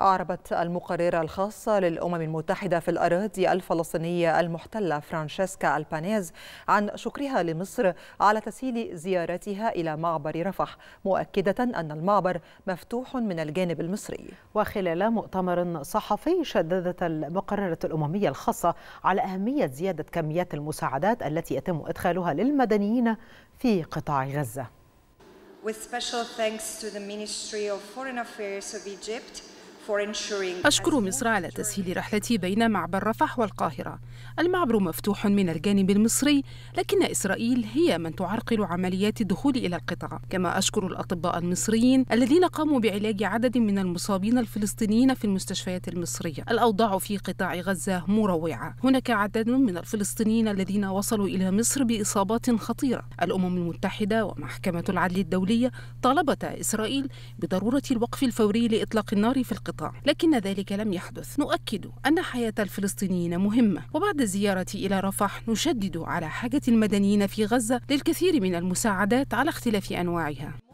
أعربت المقررة الخاصة للأمم المتحدة في الأراضي الفلسطينية المحتلة فرانشيسكا ألبانيز عن شكرها لمصر على تسهيل زيارتها إلى معبر رفح مؤكدة أن المعبر مفتوح من الجانب المصري وخلال مؤتمر صحفي شددت المقررة الأممية الخاصة على أهمية زيادة كميات المساعدات التي يتم إدخالها للمدنيين في قطاع غزة With special thanks to the Ministry of Foreign Affairs of Egypt أشكر مصر على تسهيل رحلتي بين معبر رفح والقاهرة المعبر مفتوح من الجانب المصري لكن إسرائيل هي من تعرقل عمليات الدخول إلى القطاع كما أشكر الأطباء المصريين الذين قاموا بعلاج عدد من المصابين الفلسطينيين في المستشفيات المصرية الأوضاع في قطاع غزة مروعة هناك عدد من الفلسطينيين الذين وصلوا إلى مصر بإصابات خطيرة الأمم المتحدة ومحكمة العدل الدولية طالبتا إسرائيل بضرورة الوقف الفوري لإطلاق النار في القطاع القطاع لكن ذلك لم يحدث نؤكد أن حياة الفلسطينيين مهمة وبعد الزيارة إلى رفح نشدد على حاجة المدنيين في غزة للكثير من المساعدات على اختلاف أنواعها